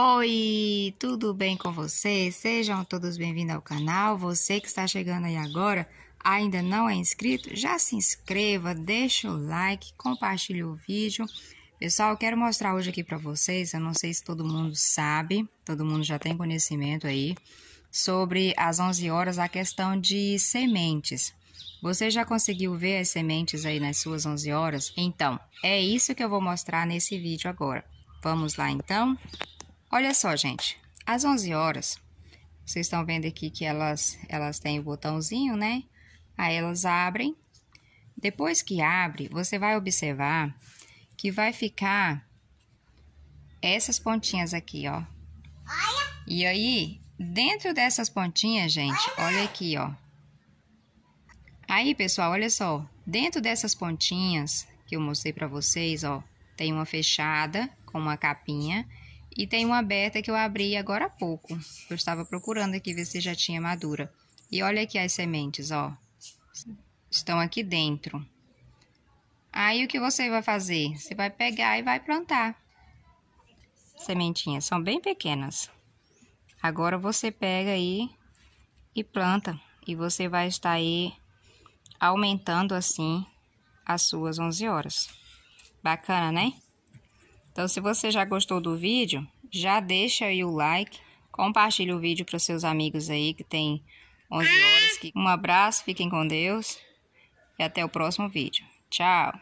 Oi, tudo bem com vocês? Sejam todos bem-vindos ao canal. Você que está chegando aí agora, ainda não é inscrito, já se inscreva, deixa o like, compartilhe o vídeo. Pessoal, quero mostrar hoje aqui para vocês, eu não sei se todo mundo sabe, todo mundo já tem conhecimento aí, sobre as 11 horas a questão de sementes. Você já conseguiu ver as sementes aí nas suas 11 horas? Então, é isso que eu vou mostrar nesse vídeo agora. Vamos lá então? Olha só, gente. Às 11 horas, vocês estão vendo aqui que elas, elas têm o botãozinho, né? Aí elas abrem. Depois que abre, você vai observar que vai ficar essas pontinhas aqui, ó. E aí, dentro dessas pontinhas, gente, olha aqui, ó. Aí, pessoal, olha só. Dentro dessas pontinhas que eu mostrei pra vocês, ó, tem uma fechada com uma capinha e tem uma aberta que eu abri agora há pouco. Eu estava procurando aqui ver se já tinha madura. E olha aqui as sementes, ó. Estão aqui dentro. Aí o que você vai fazer? Você vai pegar e vai plantar. Sementinhas são bem pequenas. Agora você pega aí e planta. E você vai estar aí aumentando assim as suas 11 horas. Bacana, né? Então, se você já gostou do vídeo, já deixa aí o like, compartilha o vídeo para seus amigos aí que tem 11 horas. Um abraço, fiquem com Deus e até o próximo vídeo. Tchau!